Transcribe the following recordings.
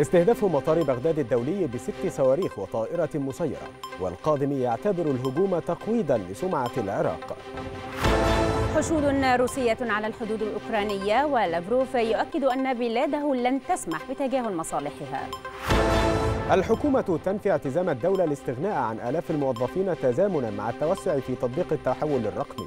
استهداف مطار بغداد الدولي بست صواريخ وطائرة مسيرة والقادم يعتبر الهجوم تقويدا لسمعة العراق حشود روسية على الحدود الأوكرانية ولافروف يؤكد أن بلاده لن تسمح بتجاهل مصالحها الحكومة تنفي التزام الدولة الاستغناء عن آلاف الموظفين تزامنا مع التوسع في تطبيق التحول الرقمي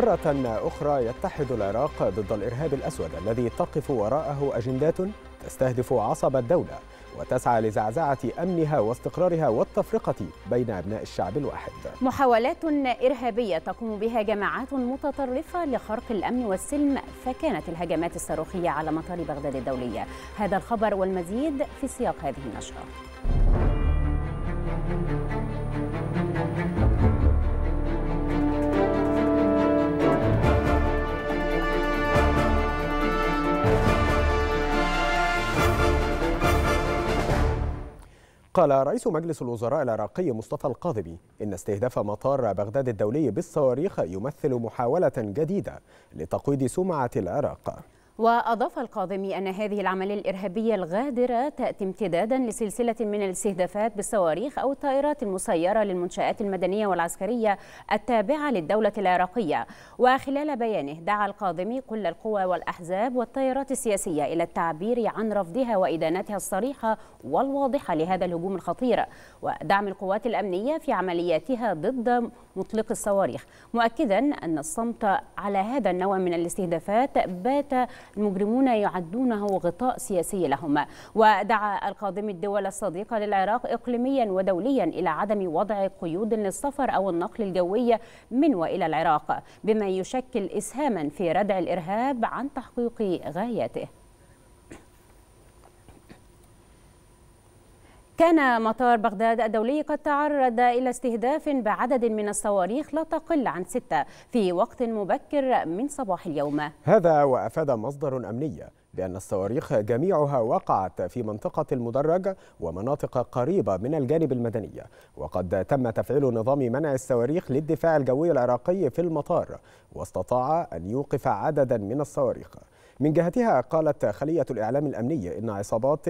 مرة أخرى يتحد العراق ضد الإرهاب الأسود الذي تقف وراءه أجندات تستهدف عصب الدولة وتسعى لزعزعة أمنها واستقرارها والتفرقة بين أبناء الشعب الواحد محاولات إرهابية تقوم بها جماعات متطرفة لخرق الأمن والسلم فكانت الهجمات الصاروخية على مطار بغداد الدولية هذا الخبر والمزيد في سياق هذه النشرة قال رئيس مجلس الوزراء العراقي مصطفى القاضبي إن استهداف مطار بغداد الدولي بالصواريخ يمثل محاولة جديدة لتقويض سمعة العراق وأضاف القاضمي أن هذه العملية الإرهابية الغادرة تأتي امتدادا لسلسلة من الاستهدافات بالصواريخ أو الطائرات المسيرة للمنشآت المدنية والعسكرية التابعة للدولة العراقية وخلال بيانه دعا القاضمي كل القوى والأحزاب والتيارات السياسية إلى التعبير عن رفضها وإدانتها الصريحة والواضحة لهذا الهجوم الخطير ودعم القوات الأمنية في عملياتها ضد مطلق الصواريخ مؤكدا أن الصمت على هذا النوع من الاستهدافات بات المجرمون يعدونه غطاء سياسي لهم ودعا القادم الدول الصديقة للعراق إقليميا ودوليا إلى عدم وضع قيود للسفر أو النقل الجوي من وإلى العراق بما يشكل إسهاما في ردع الإرهاب عن تحقيق غاياته كان مطار بغداد الدولي قد تعرض إلى استهداف بعدد من الصواريخ لا تقل عن ستة في وقت مبكر من صباح اليوم هذا وأفاد مصدر أمني بأن الصواريخ جميعها وقعت في منطقة المدرج ومناطق قريبة من الجانب المدني وقد تم تفعيل نظام منع الصواريخ للدفاع الجوي العراقي في المطار واستطاع أن يوقف عددا من الصواريخ من جهتها قالت خلية الإعلام الأمني إن عصابات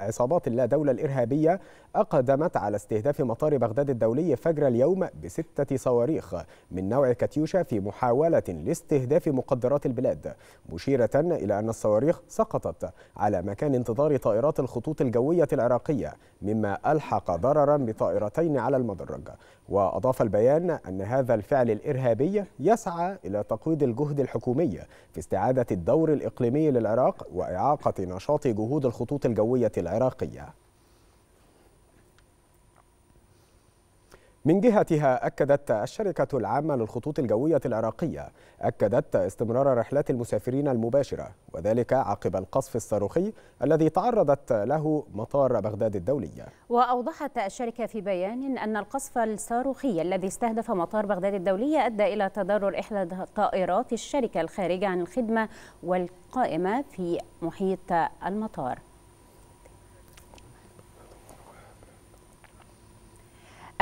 عصابات اللا دولة الإرهابية أقدمت على استهداف مطار بغداد الدولي فجر اليوم بستة صواريخ من نوع كاتيوشا في محاولة لاستهداف مقدرات البلاد مشيرة إلى أن الصواريخ سقطت على مكان انتظار طائرات الخطوط الجوية العراقية مما ألحق ضررا بطائرتين على المدرج وأضاف البيان أن هذا الفعل الإرهابي يسعى إلى تقويض الجهد الحكومي في استعادة الدور الإقليمي للعراق وإعاقة نشاط جهود الخطوط الجوية العراقية من جهتها أكدت الشركة العامة للخطوط الجوية العراقية أكدت استمرار رحلات المسافرين المباشرة وذلك عقب القصف الصاروخي الذي تعرضت له مطار بغداد الدولي وأوضحت الشركة في بيان أن القصف الصاروخي الذي استهدف مطار بغداد الدولي أدى إلى تضرر إحدى طائرات الشركة الخارجة عن الخدمة والقائمة في محيط المطار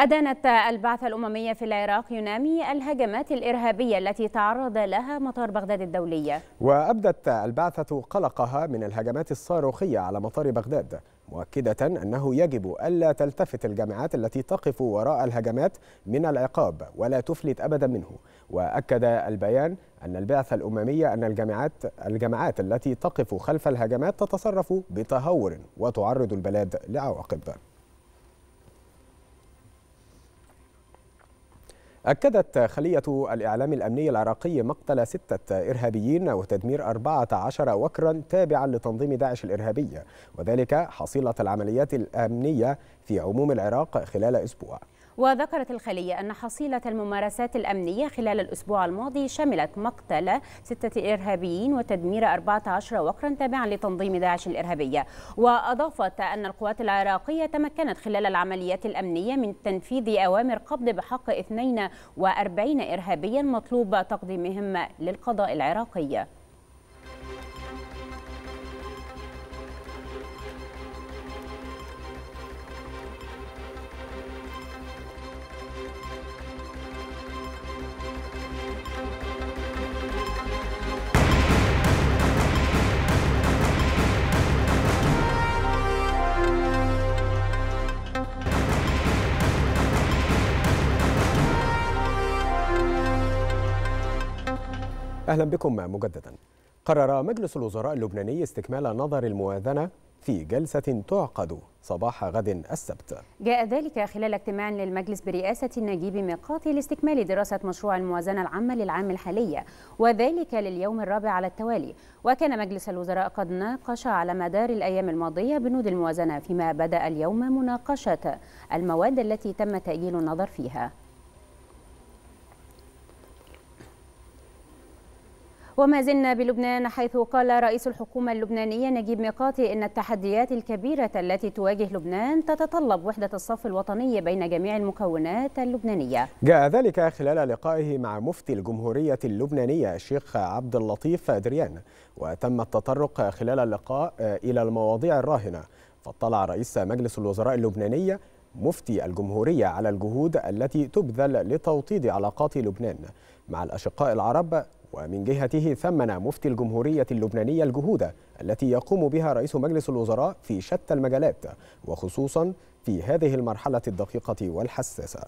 أدانت البعثة الأممية في العراق ينامي الهجمات الإرهابية التي تعرض لها مطار بغداد الدولية وأبدت البعثة قلقها من الهجمات الصاروخية على مطار بغداد مؤكدة أنه يجب ألا تلتفت الجامعات التي تقف وراء الهجمات من العقاب ولا تفلت أبدا منه وأكد البيان أن البعثة الأممية أن الجامعات الجامعات التي تقف خلف الهجمات تتصرف بتهور وتعرض البلاد لعواقب أكدت خلية الإعلام الأمني العراقي مقتل ستة إرهابيين وتدمير 14 وكرا تابعا لتنظيم داعش الإرهابي وذلك حصيلة العمليات الأمنية في عموم العراق خلال أسبوع وذكرت الخلية أن حصيلة الممارسات الأمنية خلال الأسبوع الماضي شملت مقتل ستة إرهابيين وتدمير 14 وقرا تابعا لتنظيم داعش الإرهابية وأضافت أن القوات العراقية تمكنت خلال العمليات الأمنية من تنفيذ أوامر قبض بحق 42 إرهابيا مطلوب تقديمهم للقضاء العراقي أهلا بكم مجددا قرر مجلس الوزراء اللبناني استكمال نظر الموازنة في جلسة تعقد صباح غد السبت جاء ذلك خلال اجتماع للمجلس برئاسة نجيب ميقاتي لاستكمال دراسة مشروع الموازنة العامة للعام الحالي وذلك لليوم الرابع على التوالي وكان مجلس الوزراء قد ناقش على مدار الأيام الماضية بنود الموازنة فيما بدأ اليوم مناقشة المواد التي تم تأجيل النظر فيها وما زلنا بلبنان حيث قال رئيس الحكومة اللبنانية نجيب ميقاتي إن التحديات الكبيرة التي تواجه لبنان تتطلب وحدة الصف الوطني بين جميع المكونات اللبنانية جاء ذلك خلال لقائه مع مفتي الجمهورية اللبنانية الشيخ عبد اللطيف دريان وتم التطرق خلال اللقاء إلى المواضيع الراهنة فاطلع رئيس مجلس الوزراء اللبنانية مفتي الجمهورية على الجهود التي تبذل لتوطيد علاقات لبنان مع الأشقاء العرب ومن جهته ثمن مفتي الجمهورية اللبنانية الجهود التي يقوم بها رئيس مجلس الوزراء في شتى المجالات وخصوصا في هذه المرحلة الدقيقة والحساسة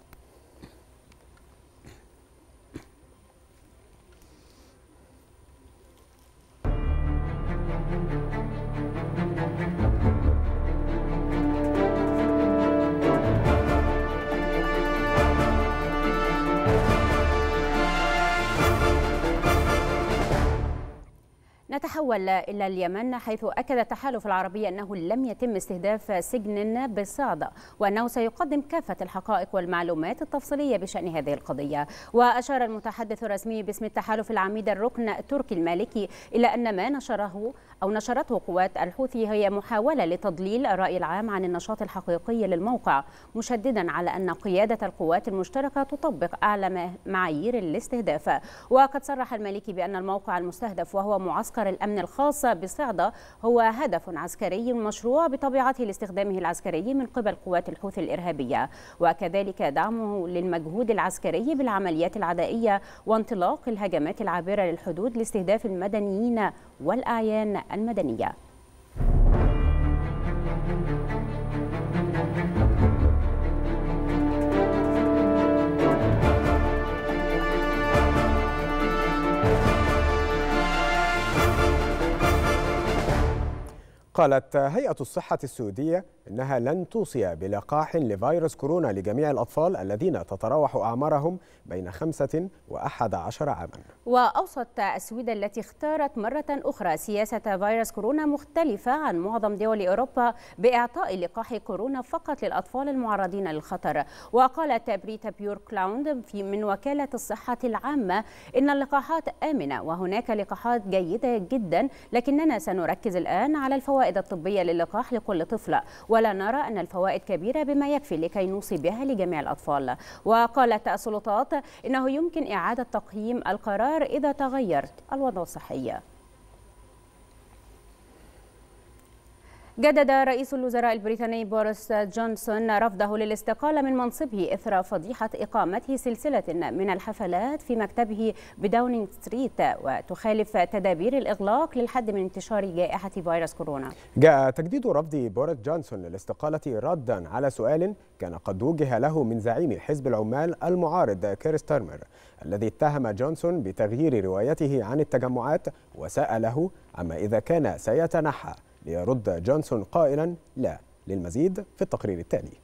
نتحول إلى اليمن حيث أكد التحالف العربي أنه لم يتم استهداف سجن بصعدة وأنه سيقدم كافة الحقائق والمعلومات التفصيلية بشأن هذه القضية وأشار المتحدث الرسمي باسم التحالف العميد الركن التركي المالكي إلى أن ما نشره أو نشرته قوات الحوثي هي محاولة لتضليل الرأي العام عن النشاط الحقيقي للموقع مشددا على أن قيادة القوات المشتركة تطبق أعلى معايير الاستهداف وقد صرح المالكي بأن الموقع المستهدف وهو معسكر معسكر الأمن الخاصة بصعدة هو هدف عسكري مشروع بطبيعته لاستخدامه العسكري من قبل قوات الحوثي الإرهابية وكذلك دعمه للمجهود العسكري بالعمليات العدائية وانطلاق الهجمات العابرة للحدود لاستهداف المدنيين والأعيان المدنية قالت هيئة الصحة السعودية إنها لن توصي بلقاح لفيروس كورونا لجميع الأطفال الذين تتراوح أعمارهم بين خمسة وأحد عشر عاما وأوصت السويد التي اختارت مرة أخرى سياسة فيروس كورونا مختلفة عن معظم دول أوروبا بإعطاء لقاح كورونا فقط للأطفال المعرضين للخطر وقالت بريتا بيور كلاوند في من وكالة الصحة العامة إن اللقاحات آمنة وهناك لقاحات جيدة جدا لكننا سنركز الآن على الفوائد الفوائد الطبية للقاح لكل طفلة ولا نرى أن الفوائد كبيرة بما يكفي لكي نوصي بها لجميع الأطفال وقالت السلطات إنه يمكن إعادة تقييم القرار إذا تغيرت الوضع الصحي جدد رئيس الوزراء البريطاني بوريس جونسون رفضه للاستقالة من منصبه إثر فضيحة إقامته سلسلة من الحفلات في مكتبه بداونينغ ستريت وتخالف تدابير الإغلاق للحد من انتشار جائحة فيروس كورونا جاء تجديد رفض بوريس جونسون للاستقالة ردا على سؤال كان قد وجه له من زعيم حزب العمال المعارض كيرس تارمر الذي اتهم جونسون بتغيير روايته عن التجمعات وسأله أما إذا كان سيتنحى ليرد جونسون قائلا لا للمزيد في التقرير التالي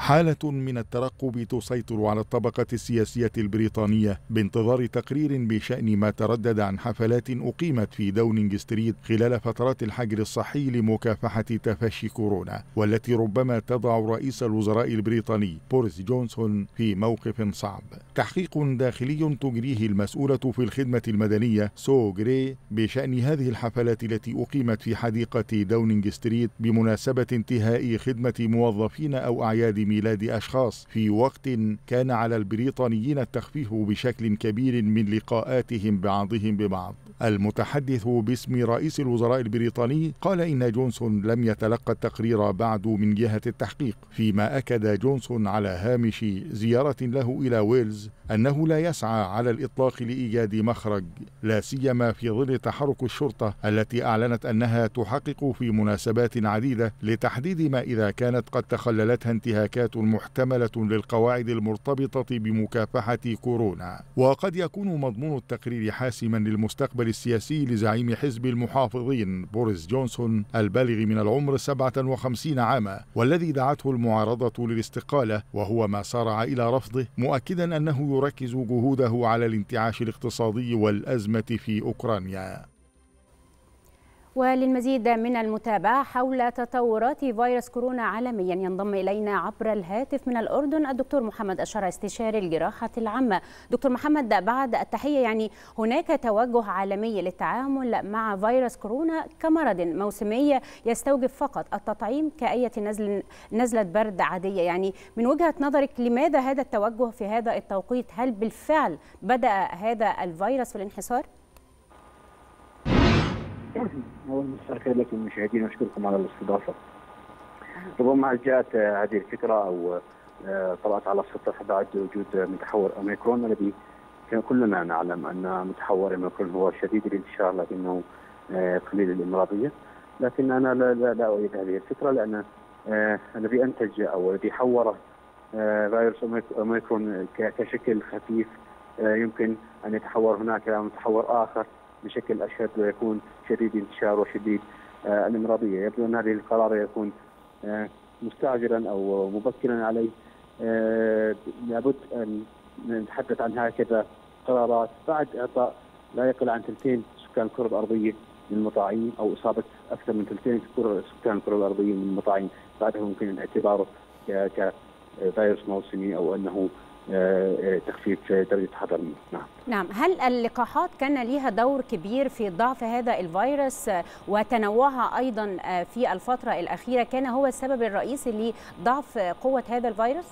حالة من الترقب تسيطر على الطبقة السياسية البريطانية بانتظار تقرير بشأن ما تردد عن حفلات أقيمت في داونينج ستريت خلال فترات الحجر الصحي لمكافحة تفشي كورونا والتي ربما تضع رئيس الوزراء البريطاني بوريس جونسون في موقف صعب تحقيق داخلي تجريه المسؤولة في الخدمة المدنية سو جري بشأن هذه الحفلات التي أقيمت في حديقة داونينج ستريت بمناسبة انتهاء خدمة موظفين أو أعياد ميلاد أشخاص في وقت كان على البريطانيين التخفيف بشكل كبير من لقاءاتهم بعضهم ببعض المتحدث باسم رئيس الوزراء البريطاني قال إن جونسون لم يتلقى التقرير بعد من جهة التحقيق فيما أكد جونسون على هامش زيارة له إلى ويلز أنه لا يسعى على الإطلاق لإيجاد مخرج لا سيما في ظل تحرك الشرطة التي أعلنت أنها تحقق في مناسبات عديدة لتحديد ما إذا كانت قد تخللتها انتهاكات تحريكات محتملة للقواعد المرتبطة بمكافحة كورونا وقد يكون مضمون التقرير حاسما للمستقبل السياسي لزعيم حزب المحافظين بوريس جونسون البالغ من العمر 57 عاما والذي دعته المعارضة للاستقالة وهو ما سارع إلى رفضه مؤكدا أنه يركز جهوده على الانتعاش الاقتصادي والأزمة في أوكرانيا وللمزيد من المتابعة حول تطورات فيروس كورونا عالميا ينضم إلينا عبر الهاتف من الأردن الدكتور محمد أشرة استشاري الجراحة العامة دكتور محمد بعد التحية يعني هناك توجه عالمي للتعامل مع فيروس كورونا كمرض موسمية يستوجب فقط التطعيم كأية نزل نزلة برد عادية يعني من وجهة نظرك لماذا هذا التوجه في هذا التوقيت هل بالفعل بدأ هذا الفيروس في الانحسار؟ أول الخير لكم المشاهدين وأشكركم على الاستضافة ربما جاءت هذه الفكرة أو آه، طلعت على السطح بعد وجود متحور أوميكرون الذي كلنا نعلم أن متحور أوميكرون هو شديد الانتشار لكنه آه، قليل الإمراضية لكن أنا لا لا, لا أؤيد هذه الفكرة لأن آه، الذي أنتج أو الذي حور فيروس أوميكرون كشكل خفيف يمكن أن يتحور هناك الى متحور آخر بشكل اشد ويكون شديد انتشار وشديد آه، الامراضيه، يبدو ان هذه القرار يكون آه، مستعجلا او مبكرا عليه آه، لابد ان نتحدث عن هكذا قرارات بعد اعطاء لا يقل عن ثلثين سكان الكره الارضيه للمطاعين او اصابه اكثر من ثلثين سكان الكره الارضيه من المطاعين بعدها ممكن اعتباره كفيروس موسمي او انه تخفيف درجه الحراره نعم نعم هل اللقاحات كان ليها دور كبير في ضعف هذا الفيروس وتنوعها ايضا آه، في الفتره الاخيره كان هو السبب الرئيسي لضعف قوه هذا الفيروس؟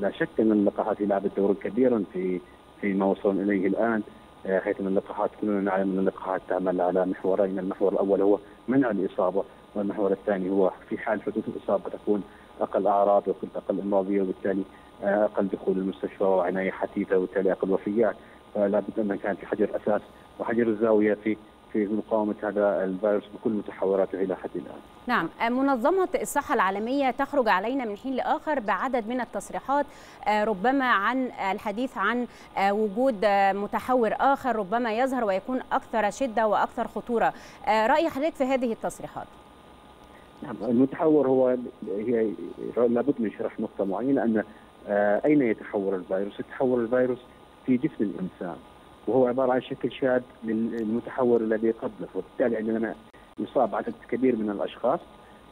لا شك ان اللقاحات لعبت دورا كبيرا في في ما وصلنا اليه الان آه، حيث ان اللقاحات كلنا نعلم ان اللقاحات تعمل على محورين، المحور الاول هو منع الاصابه والمحور الثاني هو في حال حدوث الاصابه تكون اقل اعراض اقل امراضيه وبالتالي قبل دخول المستشفى وعنايه حثيثه وبالتالي اقل وفيات فلا بد انها كانت في حجر اساس وحجر الزاويه في في مقاومة هذا الفيروس بكل متحوراته إلى حد الآن نعم منظمة الصحة العالمية تخرج علينا من حين لآخر بعدد من التصريحات آه، ربما عن الحديث عن آه، وجود آه، متحور آخر ربما يظهر ويكون أكثر شدة وأكثر خطورة رأي حضرتك في هذه التصريحات نعم المتحور هو هي لابد من شرح نقطة معينة أن آه، أين يتحور الفيروس؟ يتحور الفيروس في جسم الإنسان وهو عبارة عن شكل شاذ للمتحور الذي قبله وبالتالي عندما يصاب عدد كبير من الأشخاص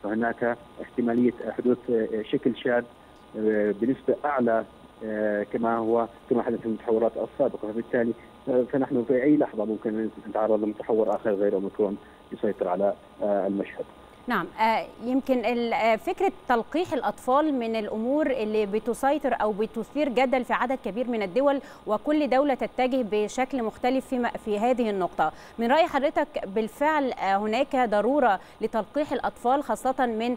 فهناك احتمالية حدوث آه، شكل شاذ آه، بنسبة أعلى كما هو كما حدث في المتحورات السابقة فبالتالي فنحن في أي لحظة ممكن أن نتعرض لمتحور آخر غير أوميكرون يسيطر على المشهد نعم آه، يمكن آه، فكرة تلقيح الأطفال من الأمور اللي بتسيطر أو بتثير جدل في عدد كبير من الدول وكل دولة تتجه بشكل مختلف في, في هذه النقطة من رأي حضرتك بالفعل آه، هناك ضرورة لتلقيح الأطفال خاصة من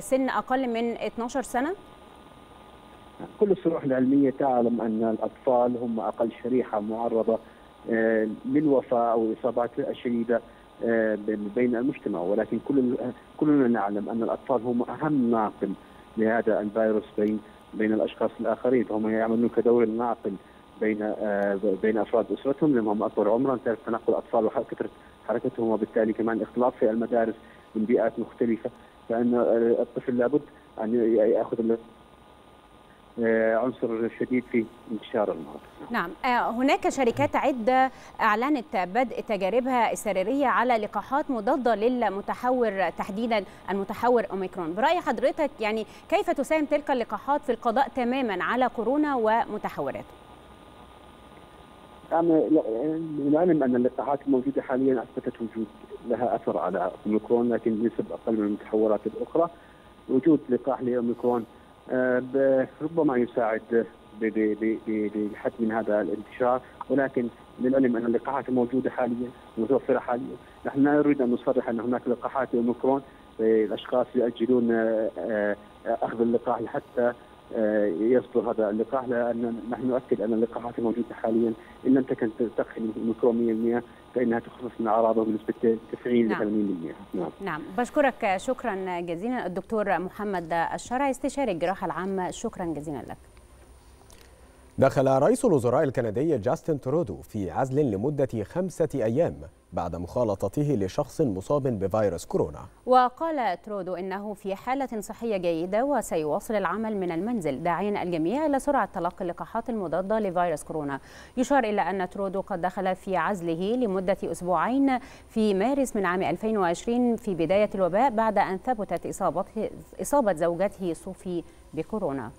سن أقل من 12 سنة؟ كل الصروح العلمية تعلم أن الأطفال هم أقل شريحة معرضة للوفاة أو الإصابات الشديدة آه، بين المجتمع ولكن كل كلنا نعلم ان الاطفال هم اهم ناقل لهذا الفيروس بين بين الاشخاص الاخرين فهم يعملون كدور ناقل بين آه، بين افراد اسرتهم لانهم اكبر عمرا تعرف تنقل الاطفال وكثره حركتهم وبالتالي كمان اختلاط في المدارس من بيئات مختلفه فان الطفل لابد ان ياخذ آه، عنصر شديد في انتشار المرض نعم آه، هناك شركات عدة أعلنت بدء تجاربها السريرية على لقاحات مضادة للمتحور تحديدا المتحور أوميكرون برأي حضرتك يعني كيف تساهم تلك اللقاحات في القضاء تماما على كورونا ومتحوراته نعم، نعلم أن اللقاحات الموجودة حاليا أثبتت وجود لها أثر على أوميكرون لكن بنسب أقل من المتحورات الأخرى وجود لقاح لأوميكرون آه، ربما يساعد بحتم هذا الانتشار ولكن للعلم ان اللقاحات الموجوده حاليا متوفره حاليا نحن لا نريد ان نصرح ان هناك لقاحات اوميكرون آه، الاشخاص يؤجلون آه، اخذ اللقاح حتى يصدر هذا اللقاح لان نحن نؤكد ان اللقاحات الموجوده حاليا ان لم تكن تقل اوميكرون 100% فانها تخصص من اعراضهم بنسبه 90 ل 80% نعم. نعم بشكرك شكرا جزيلا الدكتور محمد الشرعي استشاري الجراحه العامه شكرا جزيلا لك دخل رئيس الوزراء الكندي جاستن ترودو في عزل لمدة خمسة أيام بعد مخالطته لشخص مصاب بفيروس كورونا وقال ترودو إنه في حالة صحية جيدة وسيواصل العمل من المنزل داعيا الجميع إلى سرعة تلقي اللقاحات المضادة لفيروس كورونا يشار إلى أن ترودو قد دخل في عزله لمدة أسبوعين في مارس من عام 2020 في بداية الوباء بعد أن ثبتت إصابة, إصابة زوجته صوفي بكورونا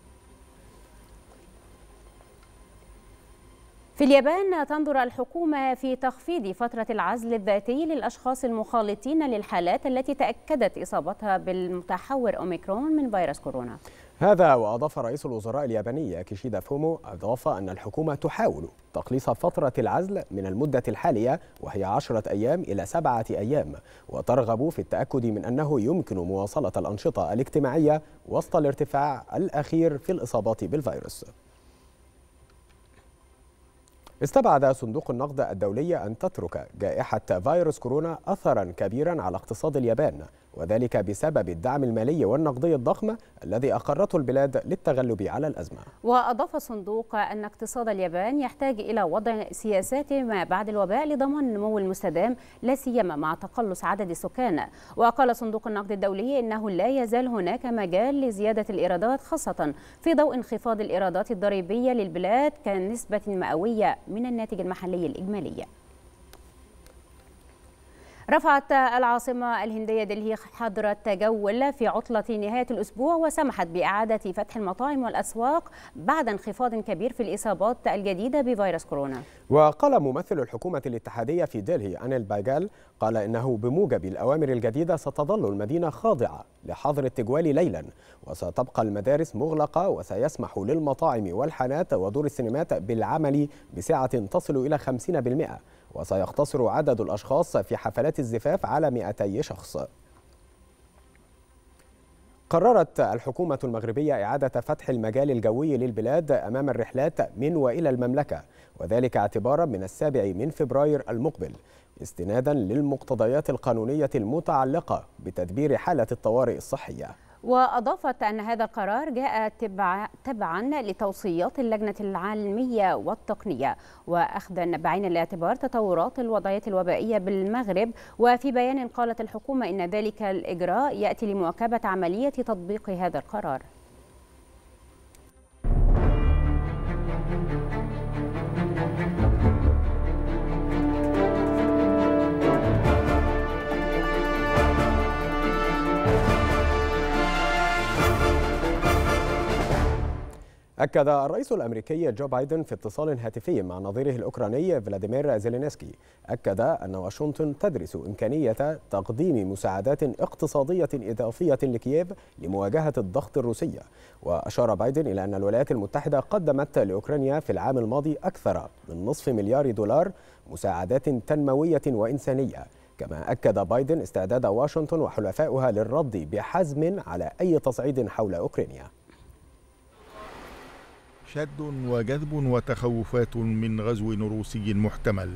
في اليابان تنظر الحكومة في تخفيض فترة العزل الذاتي للأشخاص المخالطين للحالات التي تأكدت إصابتها بالمتحور أوميكرون من فيروس كورونا هذا وأضاف رئيس الوزراء الياباني كيشيدا فومو أضاف أن الحكومة تحاول تقليص فترة العزل من المدة الحالية وهي عشرة أيام إلى سبعة أيام وترغب في التأكد من أنه يمكن مواصلة الأنشطة الاجتماعية وسط الارتفاع الأخير في الإصابات بالفيروس استبعد صندوق النقد الدولي أن تترك جائحة فيروس كورونا أثرا كبيرا على اقتصاد اليابان وذلك بسبب الدعم المالي والنقدي الضخم الذي أقرته البلاد للتغلب على الأزمة وأضاف الصندوق أن اقتصاد اليابان يحتاج إلى وضع سياسات ما بعد الوباء لضمان النمو المستدام لا سيما مع تقلص عدد السكان وقال صندوق النقد الدولي إنه لا يزال هناك مجال لزيادة الإيرادات خاصة في ضوء انخفاض الإيرادات الضريبية للبلاد كنسبة مئوية من الناتج المحلي الإجمالي رفعت العاصمة الهندية دلهي حظر التجول في عطلة نهاية الأسبوع وسمحت بإعادة فتح المطاعم والأسواق بعد انخفاض كبير في الإصابات الجديدة بفيروس كورونا وقال ممثل الحكومة الاتحادية في دلهي أنيل باجال قال إنه بموجب الأوامر الجديدة ستظل المدينة خاضعة لحظر التجوال ليلا وستبقى المدارس مغلقة وسيسمح للمطاعم والحانات ودور السينمات بالعمل بسعة تصل إلى 50% وسيقتصر عدد الأشخاص في حفلات الزفاف على 200 شخص قررت الحكومة المغربية إعادة فتح المجال الجوي للبلاد أمام الرحلات من وإلى المملكة وذلك اعتبارا من السابع من فبراير المقبل استنادا للمقتضيات القانونية المتعلقة بتدبير حالة الطوارئ الصحية وأضافت أن هذا القرار جاء تبع تبعا لتوصيات اللجنة العالمية والتقنية وأخذا بعين الاعتبار تطورات الوضعية الوبائية بالمغرب وفي بيان قالت الحكومة إن ذلك الإجراء يأتي لمواكبة عملية تطبيق هذا القرار أكد الرئيس الأمريكي جو بايدن في اتصال هاتفي مع نظيره الأوكراني فلاديمير زيلينسكي أكد أن واشنطن تدرس إمكانية تقديم مساعدات اقتصادية إضافية لكييف لمواجهة الضغط الروسي وأشار بايدن إلى أن الولايات المتحدة قدمت لأوكرانيا في العام الماضي أكثر من نصف مليار دولار مساعدات تنموية وإنسانية كما أكد بايدن استعداد واشنطن وحلفائها للرد بحزم على أي تصعيد حول أوكرانيا شد وجذب وتخوفات من غزو روسي محتمل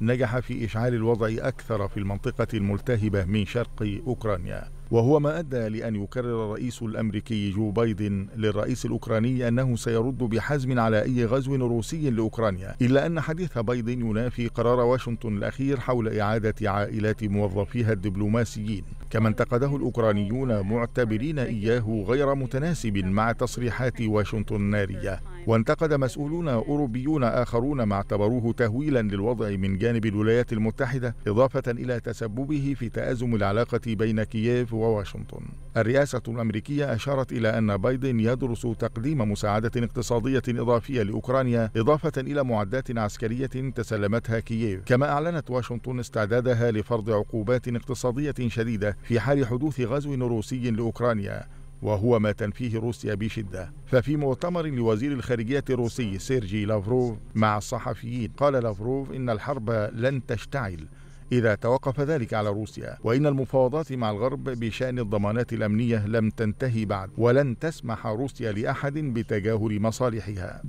نجح في إشعال الوضع أكثر في المنطقة الملتهبة من شرق أوكرانيا وهو ما أدى لأن يكرر الرئيس الأمريكي جو بايدن للرئيس الأوكراني أنه سيرد بحزم على أي غزو روسي لأوكرانيا إلا أن حديث بايدن ينافي قرار واشنطن الأخير حول إعادة عائلات موظفيها الدبلوماسيين كما انتقده الأوكرانيون معتبرين إياه غير متناسب مع تصريحات واشنطن النارية وانتقد مسؤولون أوروبيون آخرون ما اعتبروه تهويلا للوضع من جانب الولايات المتحدة إضافة إلى تسببه في تأزم العلاقة بين كييف وواشنطن الرئاسة الأمريكية أشارت إلى أن بايدن يدرس تقديم مساعدة اقتصادية إضافية لأوكرانيا إضافة إلى معدات عسكرية تسلمتها كييف كما أعلنت واشنطن استعدادها لفرض عقوبات اقتصادية شديدة في حال حدوث غزو روسي لأوكرانيا وهو ما تنفيه روسيا بشدة ففي مؤتمر لوزير الخارجية الروسي سيرجي لافروف مع الصحفيين قال لافروف إن الحرب لن تشتعل إذا توقف ذلك على روسيا وإن المفاوضات مع الغرب بشأن الضمانات الأمنية لم تنتهي بعد ولن تسمح روسيا لأحد بتجاهل مصالحها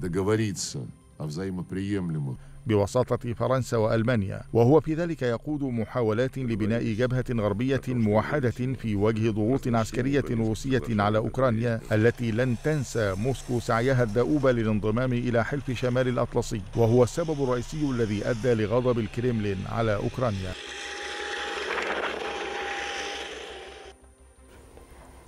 بوساطة فرنسا وألمانيا وهو في ذلك يقود محاولات لبناء جبهة غربية موحدة في وجه ضغوط عسكرية روسية على أوكرانيا التي لن تنسى موسكو سعيها الدؤوب للانضمام إلى حلف شمال الأطلسي وهو السبب الرئيسي الذي أدى لغضب الكريملين على أوكرانيا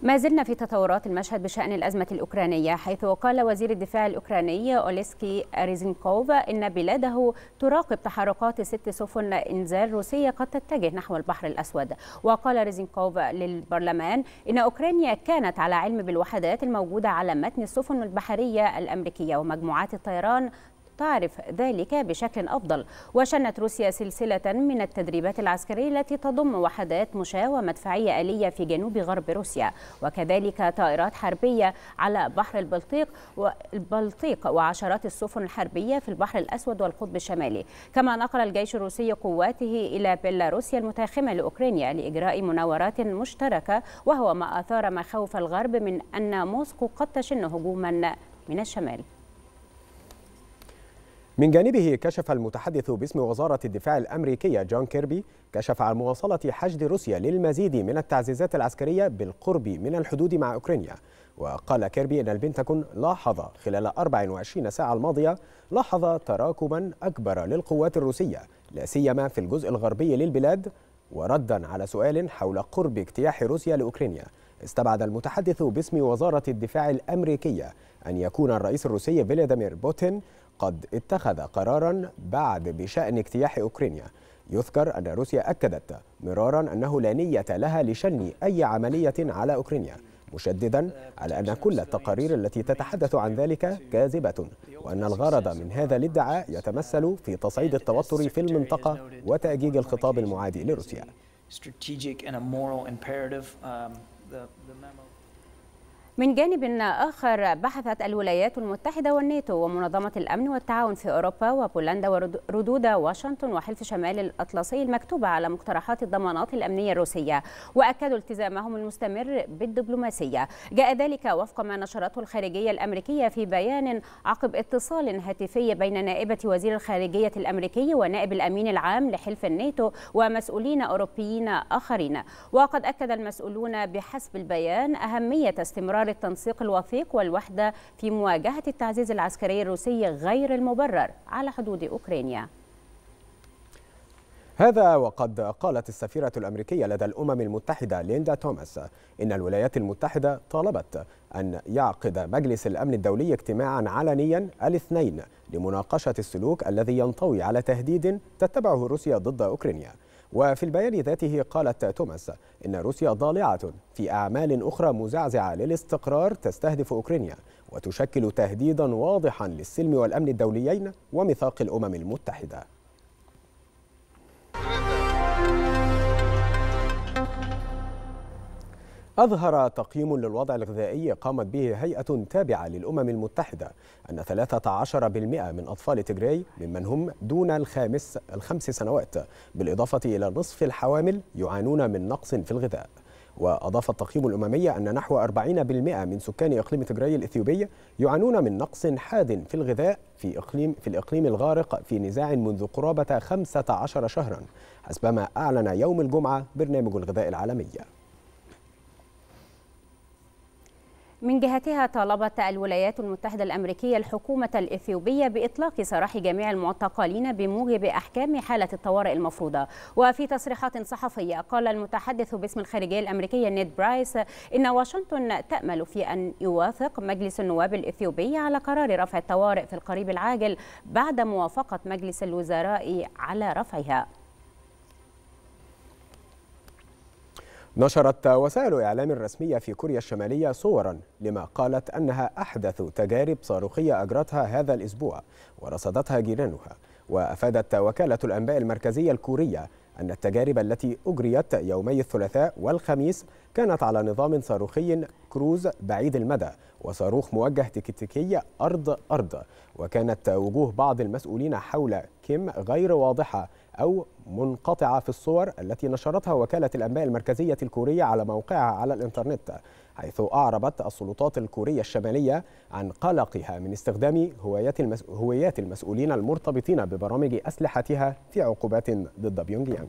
ما زلنا في تطورات المشهد بشأن الأزمة الأوكرانية حيث قال وزير الدفاع الأوكراني أوليسكي ريزينكوف أن بلاده تراقب تحركات ست سفن إنزال روسية قد تتجه نحو البحر الأسود وقال ريزينكوف للبرلمان إن أوكرانيا كانت على علم بالوحدات الموجودة على متن السفن البحرية الأمريكية ومجموعات الطيران تعرف ذلك بشكل أفضل وشنت روسيا سلسلة من التدريبات العسكرية التي تضم وحدات مشاة ومدفعية آلية في جنوب غرب روسيا وكذلك طائرات حربية على بحر البلطيق والبلطيق وعشرات السفن الحربية في البحر الأسود والقطب الشمالي كما نقل الجيش الروسي قواته إلى بيلاروسيا المتاخمة لأوكرانيا لإجراء مناورات مشتركة وهو ما أثار مخاوف الغرب من أن موسكو قد تشن هجوما من الشمال من جانبه كشف المتحدث باسم وزارة الدفاع الأمريكية جون كيربي كشف عن مواصلة حشد روسيا للمزيد من التعزيزات العسكرية بالقرب من الحدود مع أوكرانيا وقال كيربي أن البنتاغون لاحظ خلال 24 ساعة الماضية لاحظ تراكما أكبر للقوات الروسية لا سيما في الجزء الغربي للبلاد وردا على سؤال حول قرب اجتياح روسيا لأوكرانيا استبعد المتحدث باسم وزارة الدفاع الأمريكية أن يكون الرئيس الروسي فلاديمير بوتين قد اتخذ قرارا بعد بشأن اجتياح أوكرانيا يذكر أن روسيا أكدت مرارا أنه لا نية لها لشن أي عملية على أوكرانيا مشددا على أن كل التقارير التي تتحدث عن ذلك كاذبة وأن الغرض من هذا الادعاء يتمثل في تصعيد التوتر في المنطقة وتأجيج الخطاب المعادي لروسيا من جانب آخر بحثت الولايات المتحدة والناتو ومنظمة الأمن والتعاون في أوروبا وبولندا وردود واشنطن وحلف شمال الأطلسي المكتوبة على مقترحات الضمانات الأمنية الروسية وأكدوا التزامهم المستمر بالدبلوماسية جاء ذلك وفق ما نشرته الخارجية الأمريكية في بيان عقب اتصال هاتفي بين نائبة وزير الخارجية الأمريكي ونائب الأمين العام لحلف الناتو ومسؤولين أوروبيين آخرين وقد أكد المسؤولون بحسب البيان أهمية استمرار استمرار التنسيق الوثيق والوحدة في مواجهة التعزيز العسكري الروسي غير المبرر على حدود أوكرانيا هذا وقد قالت السفيرة الأمريكية لدى الأمم المتحدة ليندا توماس إن الولايات المتحدة طالبت أن يعقد مجلس الأمن الدولي اجتماعا علنيا الاثنين لمناقشة السلوك الذي ينطوي على تهديد تتبعه روسيا ضد أوكرانيا وفي البيان ذاته قالت توماس إن روسيا ضالعة في أعمال أخرى مزعزعة للاستقرار تستهدف أوكرانيا وتشكل تهديدا واضحا للسلم والأمن الدوليين وميثاق الأمم المتحدة أظهر تقييم للوضع الغذائي قامت به هيئة تابعة للأمم المتحدة أن 13% من أطفال تجري ممن هم دون الخامس الخمس سنوات بالإضافة إلى نصف الحوامل يعانون من نقص في الغذاء وأضاف التقييم الأممي أن نحو 40% من سكان إقليم تجري الإثيوبي يعانون من نقص حاد في الغذاء في إقليم في الإقليم الغارق في نزاع منذ قرابة 15 شهرا حسبما أعلن يوم الجمعة برنامج الغذاء العالمي من جهتها طالبت الولايات المتحدة الأمريكية الحكومة الإثيوبية بإطلاق سراح جميع المعتقلين بموجب أحكام حالة الطوارئ المفروضة وفي تصريحات صحفية قال المتحدث باسم الخارجية الأمريكية نيد برايس إن واشنطن تأمل في أن يوافق مجلس النواب الإثيوبي على قرار رفع الطوارئ في القريب العاجل بعد موافقة مجلس الوزراء على رفعها نشرت وسائل إعلام رسمية في كوريا الشمالية صورا لما قالت أنها أحدث تجارب صاروخية أجرتها هذا الأسبوع ورصدتها جيرانها وأفادت وكالة الأنباء المركزية الكورية أن التجارب التي أجريت يومي الثلاثاء والخميس كانت على نظام صاروخي كروز بعيد المدى وصاروخ موجه تكتيكي أرض أرض وكانت وجوه بعض المسؤولين حول كيم غير واضحة أو منقطعة في الصور التي نشرتها وكالة الأنباء المركزية الكورية على موقعها على الإنترنت حيث أعربت السلطات الكورية الشمالية عن قلقها من استخدام هويات, المسؤولين المرتبطين ببرامج أسلحتها في عقوبات ضد بيونغ يانغ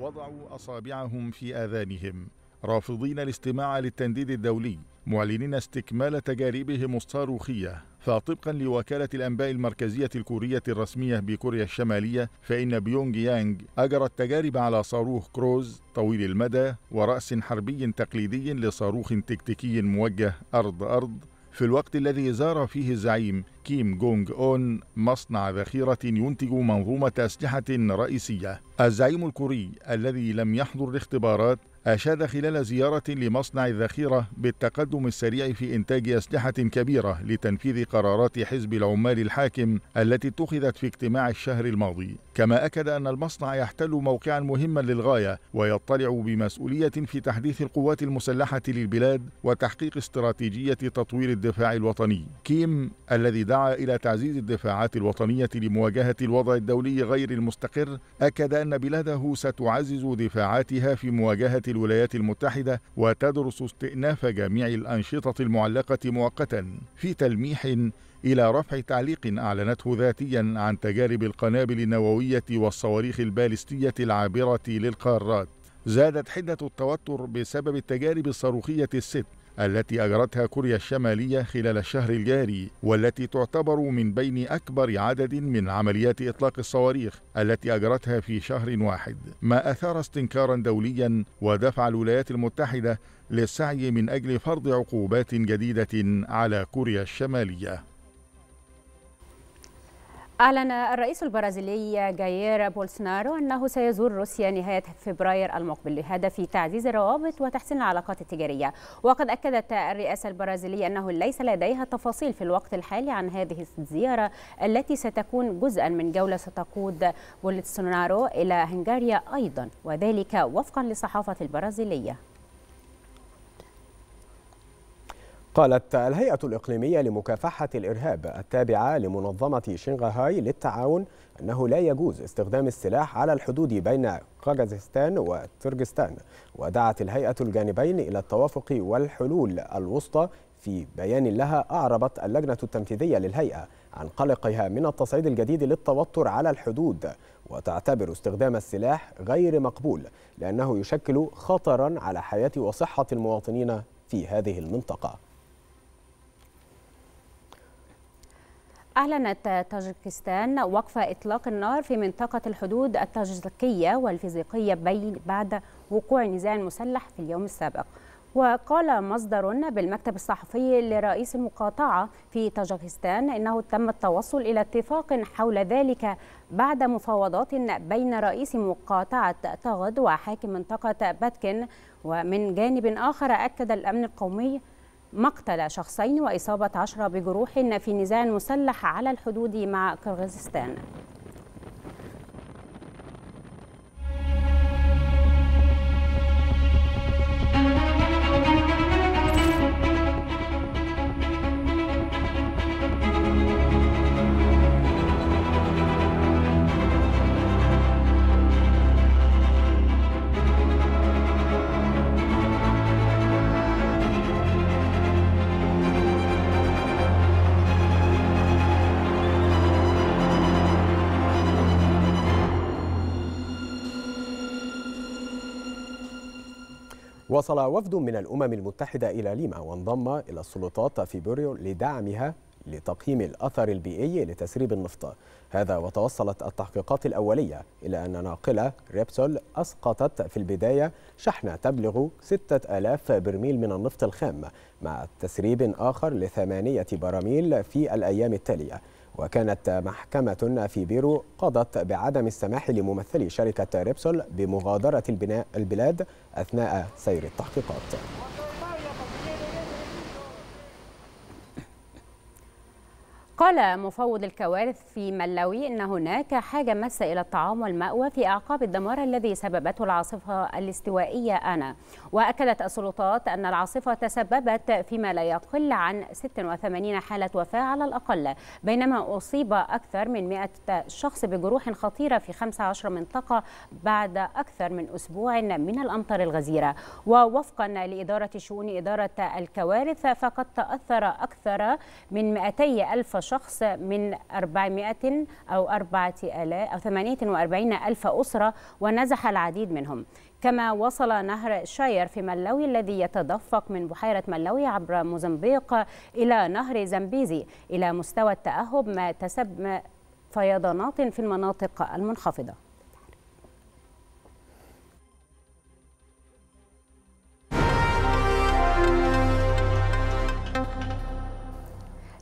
وضعوا أصابعهم في آذانهم رافضين الاستماع للتنديد الدولي معلنين استكمال تجاربهم الصاروخية فطبقا لوكالة الأنباء المركزية الكورية الرسمية بكوريا الشمالية فإن بيونغ يانج أجرت تجارب على صاروخ كروز طويل المدى ورأس حربي تقليدي لصاروخ تكتيكي موجه أرض أرض في الوقت الذي زار فيه الزعيم كيم جونج أون مصنع ذخيرة ينتج منظومة أسلحة رئيسية. الزعيم الكوري الذي لم يحضر الاختبارات أشاد خلال زيارة لمصنع الذخيرة بالتقدم السريع في إنتاج أسلحة كبيرة لتنفيذ قرارات حزب العمال الحاكم التي اتخذت في اجتماع الشهر الماضي، كما أكد أن المصنع يحتل موقعا مهما للغاية ويطلع بمسؤولية في تحديث القوات المسلحة للبلاد وتحقيق استراتيجية تطوير الدفاع الوطني. كيم الذي دعا إلى تعزيز الدفاعات الوطنية لمواجهة الوضع الدولي غير المستقر، أكد أن بلاده ستعزز دفاعاتها في مواجهة الولايات المتحدة وتدرس استئناف جميع الأنشطة المعلقة مؤقتا في تلميح إلى رفع تعليق أعلنته ذاتيا عن تجارب القنابل النووية والصواريخ البالستية العابرة للقارات زادت حدة التوتر بسبب التجارب الصاروخية الست التي أجرتها كوريا الشمالية خلال الشهر الجاري والتي تعتبر من بين أكبر عدد من عمليات إطلاق الصواريخ التي أجرتها في شهر واحد ما أثار استنكارا دوليا ودفع الولايات المتحدة للسعي من أجل فرض عقوبات جديدة على كوريا الشمالية أعلن الرئيس البرازيلي جاير بولسونارو أنه سيزور روسيا نهاية فبراير المقبل بهدف تعزيز الروابط وتحسين العلاقات التجارية وقد أكدت الرئاسة البرازيلية أنه ليس لديها تفاصيل في الوقت الحالي عن هذه الزيارة التي ستكون جزءا من جولة ستقود بولسونارو إلى هنغاريا أيضا وذلك وفقا لصحافة البرازيلية قالت الهيئة الإقليمية لمكافحة الإرهاب التابعة لمنظمة شنغهاي للتعاون أنه لا يجوز استخدام السلاح على الحدود بين قاجازستان وتركستان ودعت الهيئة الجانبين إلى التوافق والحلول الوسطى في بيان لها أعربت اللجنة التنفيذية للهيئة عن قلقها من التصعيد الجديد للتوتر على الحدود وتعتبر استخدام السلاح غير مقبول لأنه يشكل خطرا على حياة وصحة المواطنين في هذه المنطقة أعلنت طاجكستان وقف إطلاق النار في منطقة الحدود التاجكية والفيزيقية بين بعد وقوع نزاع مسلح في اليوم السابق وقال مصدر بالمكتب الصحفي لرئيس المقاطعة في طاجكستان إنه تم التوصل إلى اتفاق حول ذلك بعد مفاوضات بين رئيس مقاطعة طغد وحاكم منطقة باتكن ومن جانب آخر أكد الأمن القومي مقتل شخصين وإصابة عشرة بجروح في نزاع مسلح على الحدود مع كرغيزستان وصل وفد من الأمم المتحدة إلى ليما وانضم إلى السلطات في بوريو لدعمها لتقييم الأثر البيئي لتسريب النفط هذا وتوصلت التحقيقات الأولية إلى أن ناقلة ريبسول أسقطت في البداية شحنة تبلغ 6000 برميل من النفط الخام مع تسريب آخر لثمانية براميل في الأيام التالية وكانت محكمة في بيرو قضت بعدم السماح لممثلي شركة ريبسول بمغادرة البناء البلاد أثناء سير التحقيقات قال مفوض الكوارث في ملاوي ان هناك حاجه ماسه الى الطعام والمأوى في اعقاب الدمار الذي سببته العاصفه الاستوائيه انا واكدت السلطات ان العاصفه تسببت فيما لا يقل عن 86 حاله وفاه على الاقل بينما اصيب اكثر من 100 شخص بجروح خطيره في 15 منطقه بعد اكثر من اسبوع من الامطار الغزيره ووفقا لاداره شؤون اداره الكوارث فقد تاثر اكثر من 200 الف شخص من 400 أو 4000 أو 48 ألف أسرة ونزح العديد منهم كما وصل نهر شاير في ملاوي الذي يتدفق من بحيرة ملاوي عبر موزمبيق إلى نهر زمبيزي إلى مستوى التأهب ما تسبب فيضانات في المناطق المنخفضة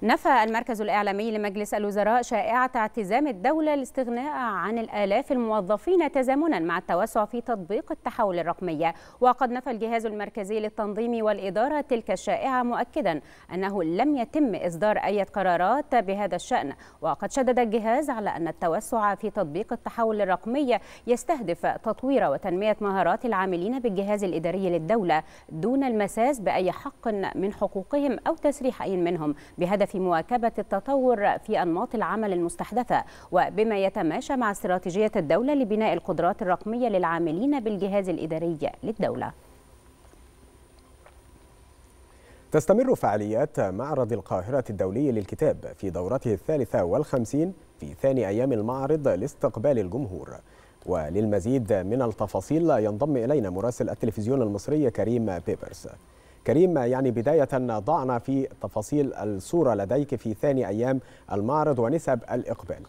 نفى المركز الإعلامي لمجلس الوزراء شائعة اعتزام الدولة الاستغناء عن الآلاف الموظفين تزامنا مع التوسع في تطبيق التحول الرقمية وقد نفى الجهاز المركزي للتنظيم والإدارة تلك الشائعة مؤكدا أنه لم يتم إصدار أي قرارات بهذا الشأن وقد شدد الجهاز على أن التوسع في تطبيق التحول الرقمي يستهدف تطوير وتنمية مهارات العاملين بالجهاز الإداري للدولة دون المساس بأي حق من حقوقهم أو تسريح أي منهم بهدف في مواكبة التطور في أنماط العمل المستحدثة وبما يتماشى مع استراتيجية الدولة لبناء القدرات الرقمية للعاملين بالجهاز الإداري للدولة تستمر فعاليات معرض القاهرة الدولي للكتاب في دورته الثالثة والخمسين في ثاني أيام المعرض لاستقبال الجمهور وللمزيد من التفاصيل ينضم إلينا مراسل التلفزيون المصري كريم بيبرس كريم يعني بداية ضعنا في تفاصيل الصورة لديك في ثاني أيام المعرض ونسب الإقبال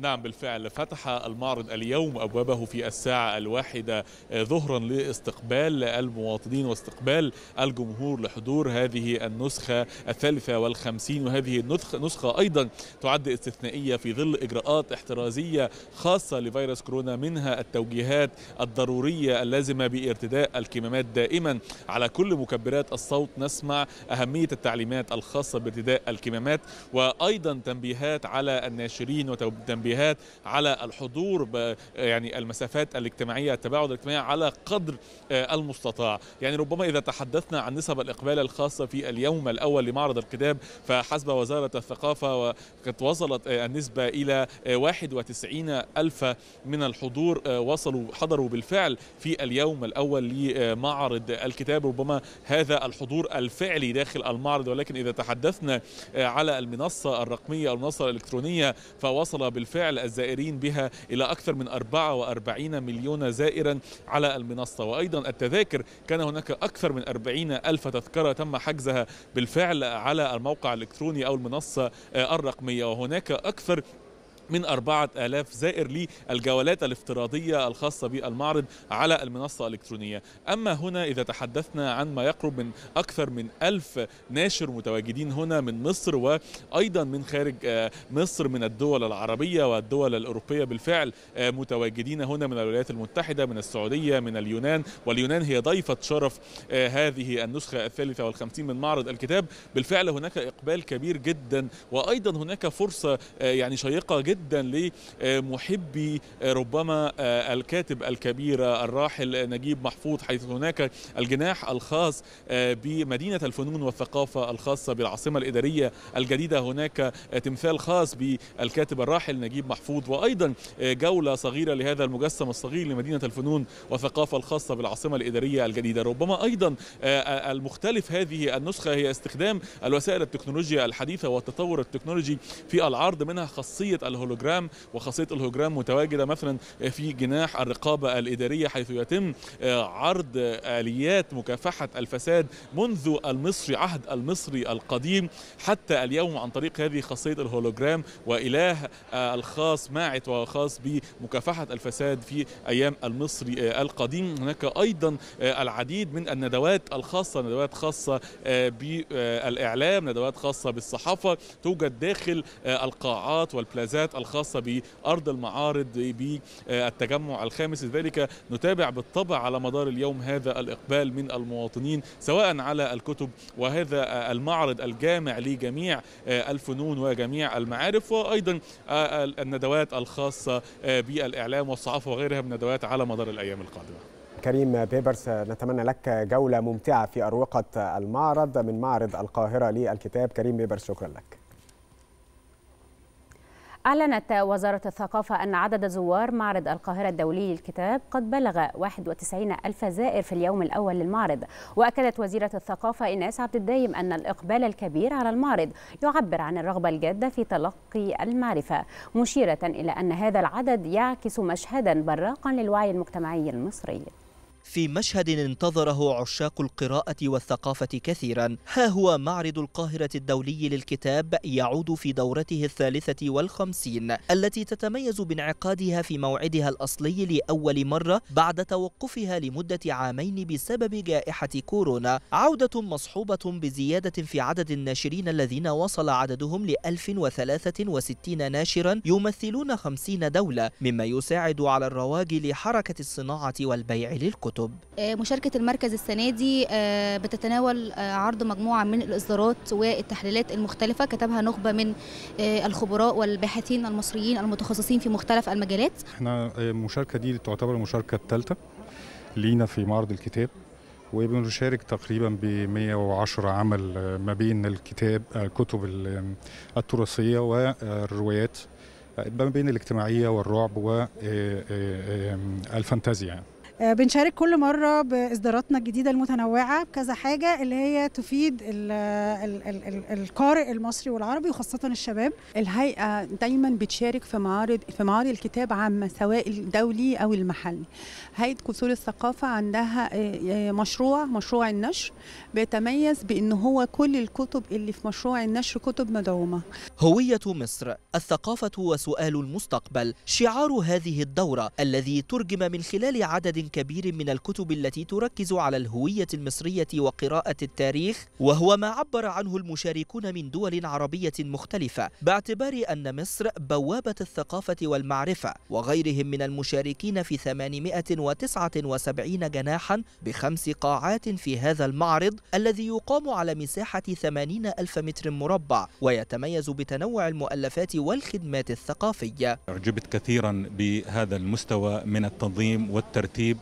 نعم بالفعل فتح المعرض اليوم أبوابه في الساعة الواحدة آه، ظهرا لاستقبال المواطنين واستقبال الجمهور لحضور هذه النسخة الثالثة والخمسين وهذه النسخة أيضا تعد استثنائية في ظل إجراءات احترازية خاصة لفيروس كورونا منها التوجيهات الضرورية اللازمة بارتداء الكمامات دائما على كل مكبرات الصوت نسمع أهمية التعليمات الخاصة بارتداء الكمامات وأيضا تنبيهات على الناشرين وتنبيهات التنبيهات على الحضور يعني المسافات الاجتماعيه التباعد الاجتماعي على قدر آه، المستطاع يعني ربما اذا تحدثنا عن نسب الاقبال الخاصه في اليوم الاول لمعرض الكتاب فحسب وزاره الثقافه وقد وصلت آه، النسبه الى 91 آه، الف من الحضور وصلوا حضروا بالفعل في اليوم الاول لمعرض الكتاب ربما هذا الحضور الفعلي داخل المعرض ولكن اذا تحدثنا على المنصه الرقميه او المنصه الالكترونيه فوصل بالفعل بالفعل الزائرين بها إلى أكثر من 44 مليون زائرا على المنصة وأيضا التذاكر كان هناك أكثر من 40 ألف تذكرة تم حجزها بالفعل على الموقع الإلكتروني أو المنصة آه، الرقمية وهناك أكثر من 4000 زائر للجولات الافتراضية الخاصة بالمعرض على المنصة الإلكترونية أما هنا إذا تحدثنا عن ما يقرب من أكثر من ألف ناشر متواجدين هنا من مصر وأيضا من خارج آه، مصر من الدول العربية والدول الأوروبية بالفعل آه، متواجدين هنا من الولايات المتحدة من السعودية من اليونان واليونان هي ضيفة شرف آه، هذه النسخة الثالثة والخمسين من معرض الكتاب بالفعل هناك إقبال كبير جدا وأيضا هناك فرصة يعني شيقة جدا جدا لمحبي آه، ربما آه، الكاتب الكبير آه، الراحل نجيب محفوظ حيث هناك الجناح الخاص بمدينة الفنون والثقافة الخاصة بالعاصمة الإدارية الجديدة هناك تمثال خاص بالكاتب الراحل نجيب محفوظ وأيضا جولة صغيرة لهذا المجسم الصغير لمدينة الفنون والثقافة الخاصة بالعاصمة الإدارية الجديدة ربما أيضا المختلف هذه النسخة هي استخدام الوسائل التكنولوجيا الحديثة والتطور التكنولوجي في العرض منها خاصية الهولوجرام الهولوجرام وخاصيه الهولوجرام متواجده مثلا في جناح الرقابه الاداريه حيث يتم آه، عرض اليات مكافحه الفساد منذ المصري عهد المصري القديم حتى اليوم عن طريق هذه خاصيه الهولوجرام واله آه، الخاص ماعت وخاص بمكافحه الفساد في ايام المصري آه، القديم هناك ايضا العديد من الندوات الخاصه ندوات خاصه بالاعلام ندوات خاصه بالصحافه توجد داخل القاعات والبلازات الخاصة بأرض المعارض بالتجمع الخامس لذلك نتابع بالطبع على مدار اليوم هذا الإقبال من المواطنين سواء على الكتب وهذا المعرض الجامع لجميع الفنون وجميع المعارف وأيضا الندوات الخاصة بالإعلام والصحافة وغيرها من الندوات على مدار الأيام القادمة كريم بيبرس نتمنى لك جولة ممتعة في أروقة المعرض من معرض القاهرة للكتاب كريم بيبرس شكرا لك أعلنت وزارة الثقافة أن عدد زوار معرض القاهرة الدولي للكتاب قد بلغ 91 ألف زائر في اليوم الأول للمعرض وأكدت وزيرة الثقافة إناس عبد الدايم أن الإقبال الكبير على المعرض يعبر عن الرغبة الجادة في تلقي المعرفة مشيرة إلى أن هذا العدد يعكس مشهدا براقا للوعي المجتمعي المصري في مشهد انتظره عشاق القراءة والثقافة كثيرا ها هو معرض القاهرة الدولي للكتاب يعود في دورته الثالثة والخمسين التي تتميز بانعقادها في موعدها الأصلي لأول مرة بعد توقفها لمدة عامين بسبب جائحة كورونا عودة مصحوبة بزيادة في عدد الناشرين الذين وصل عددهم ل 1063 ناشرا يمثلون 50 دولة مما يساعد على الرواج لحركة الصناعة والبيع للكتب الكتب آه، مشاركة المركز السنة دي آه، بتتناول آه، عرض مجموعة من الإصدارات والتحليلات المختلفة كتبها نخبة من الخبراء والباحثين المصريين المتخصصين في مختلف المجالات احنا المشاركة دي تعتبر المشاركة الثالثة لينا في معرض الكتاب وبنشارك تقريبا ب 110 عمل ما بين الكتاب الكتب التراثيه والروايات ما بين الاجتماعيه والرعب والفانتازيا يعني. آه، بنشارك كل مرة بإصداراتنا الجديدة المتنوعة بكذا حاجة اللي هي تفيد الـ الـ الـ الـ القارئ المصري والعربي وخاصة الشباب الهيئة دايما بتشارك في معارض في معارض الكتاب عامة سواء الدولي أو المحلي هيئة كسور الثقافة عندها آه، آه، مشروع مشروع النشر بيتميز بأن هو كل الكتب اللي في مشروع النشر كتب مدعومة هوية مصر الثقافة وسؤال المستقبل شعار هذه الدورة الذي ترجم من خلال عدد كبير من الكتب التي تركز على الهوية المصرية وقراءة التاريخ وهو ما عبر عنه المشاركون من دول عربية مختلفة باعتبار أن مصر بوابة الثقافة والمعرفة وغيرهم من المشاركين في 879 جناحا بخمس قاعات في هذا المعرض الذي يقام على مساحة 80 ألف متر مربع ويتميز بتنوع المؤلفات والخدمات الثقافية أعجبت كثيرا بهذا المستوى من التنظيم والترتيب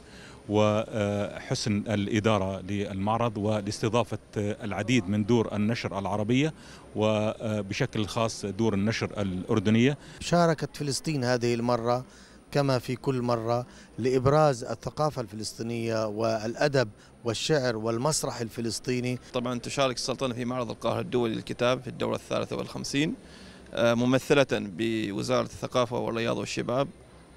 وحسن الإدارة للمعرض ولاستضافة العديد من دور النشر العربية وبشكل خاص دور النشر الأردنية شاركت فلسطين هذه المرة كما في كل مرة لإبراز الثقافة الفلسطينية والأدب والشعر والمسرح الفلسطيني طبعا تشارك السلطنة في معرض القاهرة الدولي للكتاب في الدورة الثالثة والخمسين آه، ممثلة بوزارة الثقافة والرياضة والشباب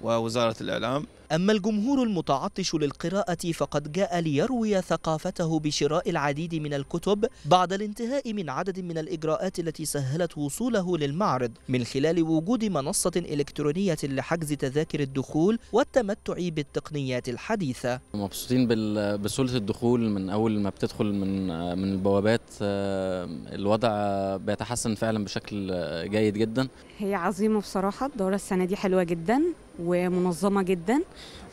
ووزارة الإعلام أما الجمهور المتعطش للقراءة فقد جاء ليروي ثقافته بشراء العديد من الكتب بعد الانتهاء من عدد من الإجراءات التي سهلت وصوله للمعرض من خلال وجود منصة إلكترونية لحجز تذاكر الدخول والتمتع بالتقنيات الحديثة مبسوطين بسهولة الدخول من أول ما بتدخل من من البوابات آه، الوضع بيتحسن فعلا بشكل جيد جدا هي عظيمة بصراحة الدورة السنة دي حلوة جدا ومنظمه جدا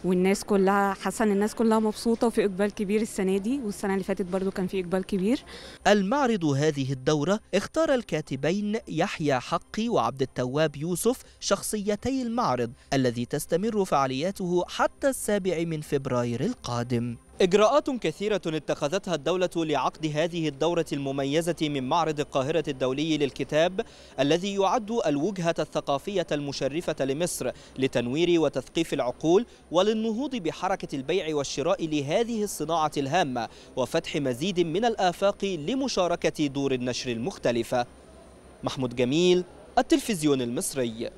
والناس كلها حاسه ان الناس كلها مبسوطه وفي اقبال كبير السنه دي والسنه اللي فاتت برضو كان في اقبال كبير المعرض هذه الدوره اختار الكاتبين يحيى حقي وعبد التواب يوسف شخصيتي المعرض الذي تستمر فعالياته حتى السابع من فبراير القادم إجراءات كثيرة اتخذتها الدولة لعقد هذه الدورة المميزة من معرض القاهرة الدولي للكتاب الذي يعد الوجهة الثقافية المشرفة لمصر لتنوير وتثقيف العقول وللنهوض بحركة البيع والشراء لهذه الصناعة الهامة وفتح مزيد من الآفاق لمشاركة دور النشر المختلفة محمود جميل التلفزيون المصري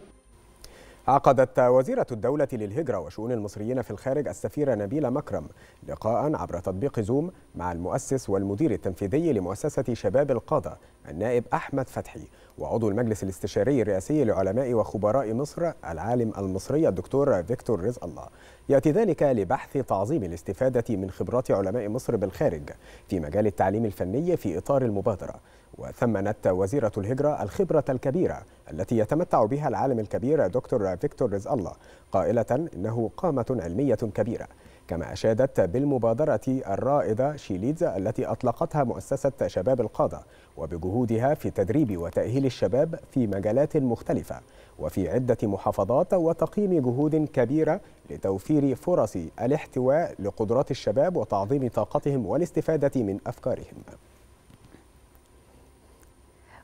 عقدت وزيرة الدولة للهجرة وشؤون المصريين في الخارج السفيرة نبيلة مكرم لقاء عبر تطبيق زوم مع المؤسس والمدير التنفيذي لمؤسسة شباب القادة النائب أحمد فتحي وعضو المجلس الاستشاري الرئاسي لعلماء وخبراء مصر العالم المصري الدكتور فيكتور رزق الله يأتي ذلك لبحث تعظيم الاستفادة من خبرات علماء مصر بالخارج في مجال التعليم الفني في إطار المبادرة وثمنت وزيرة الهجرة الخبرة الكبيرة التي يتمتع بها العالم الكبير دكتور فيكتور رزق الله قائلة إنه قامة علمية كبيرة كما أشادت بالمبادرة الرائدة شيليدز التي أطلقتها مؤسسة شباب القادة وبجهودها في تدريب وتأهيل الشباب في مجالات مختلفة وفي عدة محافظات وتقييم جهود كبيرة لتوفير فرص الاحتواء لقدرات الشباب وتعظيم طاقتهم والاستفادة من أفكارهم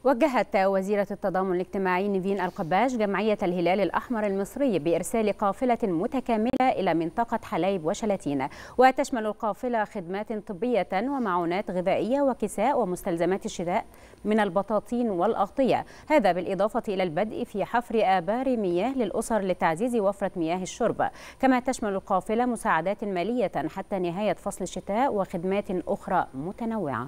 وجهت وزيرة التضامن الاجتماعي نيفين القباش جمعية الهلال الأحمر المصري بإرسال قافلة متكاملة إلى منطقة حلايب وشلاتين وتشمل القافلة خدمات طبية ومعونات غذائية وكساء ومستلزمات الشتاء من البطاطين والأغطية هذا بالإضافة إلى البدء في حفر آبار مياه للأسر لتعزيز وفرة مياه الشرب كما تشمل القافلة مساعدات مالية حتى نهاية فصل الشتاء وخدمات أخرى متنوعة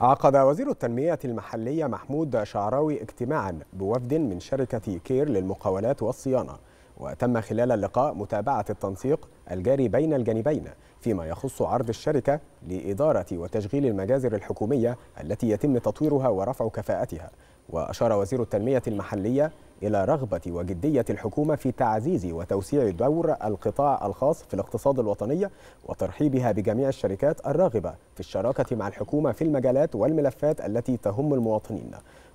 عقد وزير التنمية المحلية محمود شعراوي اجتماعا بوفد من شركة كير للمقاولات والصيانة وتم خلال اللقاء متابعة التنسيق الجاري بين الجانبين فيما يخص عرض الشركة لإدارة وتشغيل المجازر الحكومية التي يتم تطويرها ورفع كفاءتها وأشار وزير التنمية المحلية إلى رغبة وجدية الحكومة في تعزيز وتوسيع دور القطاع الخاص في الاقتصاد الوطني وترحيبها بجميع الشركات الراغبة في الشراكة مع الحكومة في المجالات والملفات التي تهم المواطنين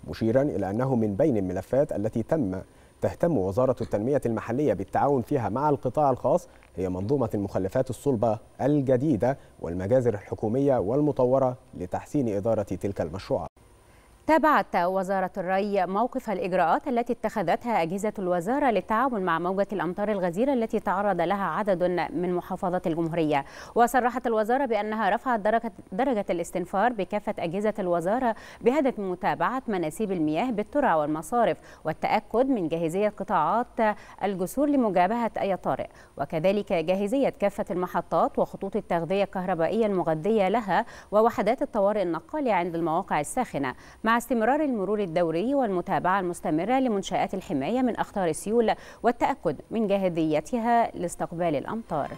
مشيرا إلى أنه من بين الملفات التي تم تهتم وزارة التنمية المحلية بالتعاون فيها مع القطاع الخاص هي منظومة المخلفات الصلبة الجديدة والمجازر الحكومية والمطورة لتحسين إدارة تلك المشروعات تابعت وزارة الري موقف الإجراءات التي اتخذتها أجهزة الوزارة للتعامل مع موجة الأمطار الغزيرة التي تعرض لها عدد من محافظات الجمهورية وصرحت الوزارة بأنها رفعت درجة, درجة الاستنفار بكافة أجهزة الوزارة بهدف متابعة مناسيب المياه بالترع والمصارف والتأكد من جاهزية قطاعات الجسور لمجابهة أي طارئ وكذلك جاهزية كافة المحطات وخطوط التغذية الكهربائية المغذية لها ووحدات الطوارئ النقالة عند المواقع الساخنة مع مع استمرار المرور الدوري والمتابعة المستمرة لمنشآت الحماية من أخطار السيول والتأكد من جاهزيتها لاستقبال الأمطار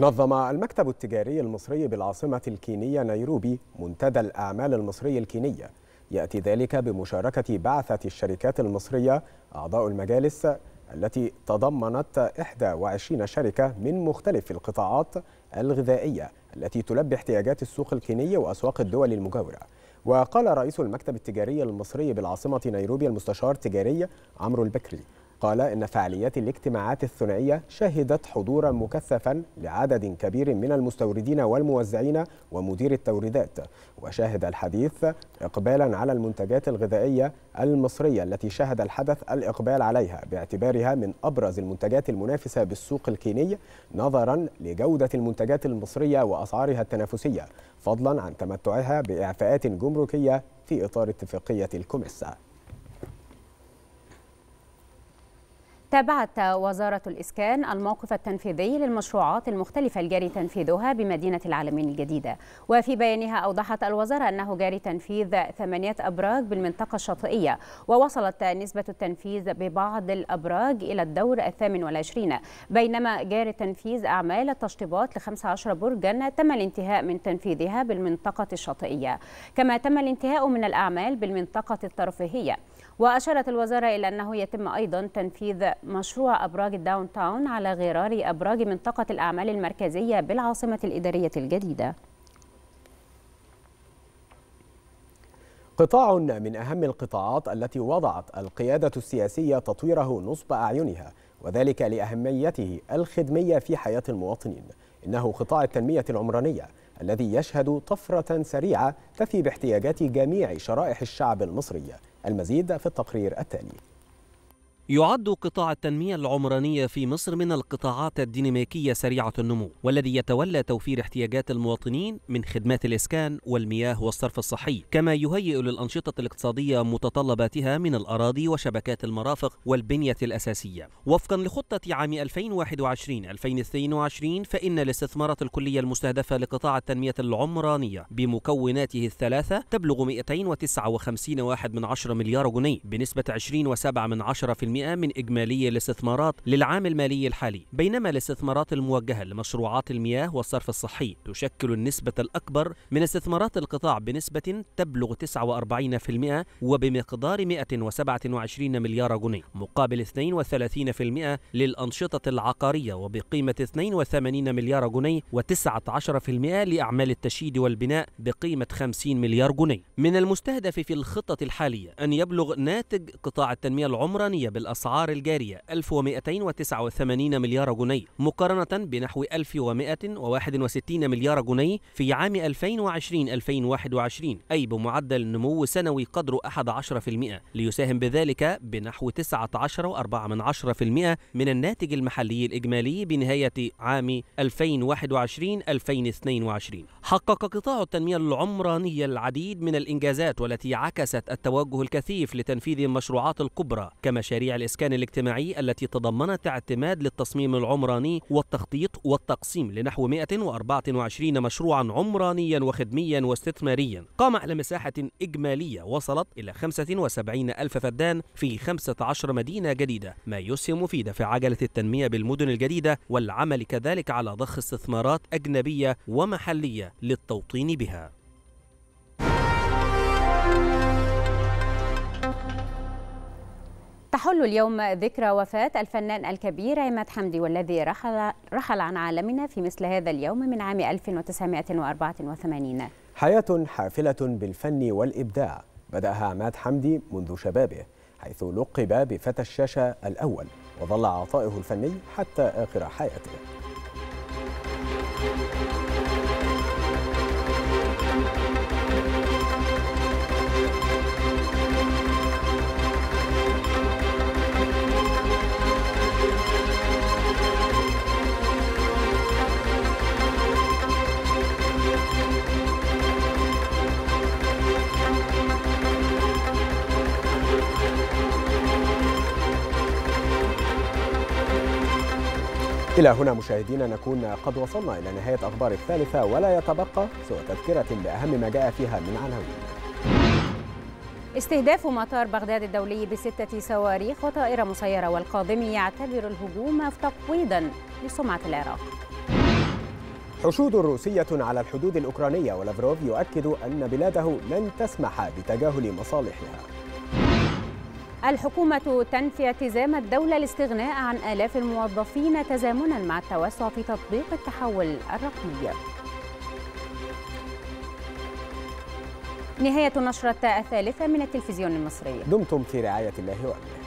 نظم المكتب التجاري المصري بالعاصمة الكينية نيروبي منتدى الأعمال المصري الكينية يأتي ذلك بمشاركة بعثة الشركات المصرية أعضاء المجالس التي تضمنت 21 شركة من مختلف القطاعات الغذائية التي تلبي احتياجات السوق الكينية وأسواق الدول المجاورة وقال رئيس المكتب التجاري المصري بالعاصمة نيروبي المستشار التجاري عمرو البكري قال إن فعاليات الاجتماعات الثنائية شهدت حضورا مكثفا لعدد كبير من المستوردين والموزعين ومدير التوريدات وشهد الحديث إقبالا على المنتجات الغذائية المصرية التي شهد الحدث الإقبال عليها باعتبارها من أبرز المنتجات المنافسة بالسوق الكيني نظرا لجودة المنتجات المصرية وأسعارها التنافسية فضلا عن تمتعها بإعفاءات جمركية في إطار اتفاقية الكوميسا تابعت وزارة الإسكان الموقف التنفيذي للمشروعات المختلفة الجاري تنفيذها بمدينة العالمين الجديدة وفي بيانها أوضحت الوزارة أنه جاري تنفيذ ثمانية أبراج بالمنطقة الشاطئية ووصلت نسبة التنفيذ ببعض الأبراج إلى الدور الثامن والعشرين بينما جاري تنفيذ أعمال التشطيبات لخمسة عشر برجا تم الانتهاء من تنفيذها بالمنطقة الشاطئية كما تم الانتهاء من الأعمال بالمنطقة الترفيهية وأشارت الوزارة إلى أنه يتم أيضا تنفيذ مشروع أبراج الداون تاون على غرار أبراج منطقة الأعمال المركزية بالعاصمة الإدارية الجديدة قطاع من أهم القطاعات التي وضعت القيادة السياسية تطويره نصب أعينها وذلك لأهميته الخدمية في حياة المواطنين إنه قطاع التنمية العمرانية الذي يشهد طفرة سريعة تفي باحتياجات جميع شرائح الشعب المصري المزيد في التقرير التالي يعد قطاع التنمية العمرانية في مصر من القطاعات الديناميكية سريعة النمو والذي يتولى توفير احتياجات المواطنين من خدمات الإسكان والمياه والصرف الصحي كما يهيئ للأنشطة الاقتصادية متطلباتها من الأراضي وشبكات المرافق والبنية الأساسية وفقا لخطة عام 2021-2022 فإن الاستثمارات الكلية المستهدفة لقطاع التنمية العمرانية بمكوناته الثلاثة تبلغ 259.1 مليار جنيه بنسبة 20.7% من إجمالي الاستثمارات للعام المالي الحالي بينما الاستثمارات الموجهة لمشروعات المياه والصرف الصحي تشكل النسبة الأكبر من استثمارات القطاع بنسبة تبلغ 49% وبمقدار 127 مليار جنيه مقابل 32% للأنشطة العقارية وبقيمة 82 مليار جنيه و19% لأعمال التشييد والبناء بقيمة 50 مليار جنيه من المستهدف في الخطة الحالية أن يبلغ ناتج قطاع التنمية العمرانية بال الأسعار الجارية 1289 مليار جنيه مقارنة بنحو 1161 مليار جنيه في عام 2020-2021 أي بمعدل نمو سنوي قدره 11% ليساهم بذلك بنحو 19.4% من الناتج المحلي الإجمالي بنهاية عام 2021-2022 حقق قطاع التنمية العمرانية العديد من الإنجازات والتي عكست التوجه الكثيف لتنفيذ المشروعات الكبرى كمشاريع الإسكان الاجتماعي التي تضمنت اعتماد للتصميم العمراني والتخطيط والتقسيم لنحو 124 مشروعا عمرانيا وخدميا واستثماريا قام على مساحة إجمالية وصلت إلى 75 ألف فدان في 15 مدينة جديدة ما يسهم في دفع عجلة التنمية بالمدن الجديدة والعمل كذلك على ضخ استثمارات أجنبية ومحلية للتوطين بها تحل اليوم ذكرى وفاة الفنان الكبير عماد حمدي والذي رحل, رحل عن عالمنا في مثل هذا اليوم من عام 1984 حياة حافلة بالفن والإبداع بدأها عماد حمدي منذ شبابه حيث لقب بفتى الشاشة الأول وظل عطائه الفني حتى آخر حياته إلى هنا مشاهدينا نكون قد وصلنا إلى نهاية أخبار الثالثة ولا يتبقى سوى تذكرة بأهم ما جاء فيها من عناوين استهداف مطار بغداد الدولي بستة صواريخ وطائرة مسيرة والقادم يعتبر الهجوم تقويضا لسمعة العراق حشود روسية على الحدود الأوكرانية ولافروف يؤكد أن بلاده لن تسمح بتجاهل مصالحها الحكومة تنفي التزام الدولة الاستغناء عن آلاف الموظفين تزامنا مع التوسع في تطبيق التحول الرقمي نهاية النشرة الثالثة من التلفزيون المصري دمتم في رعاية الله وأمنه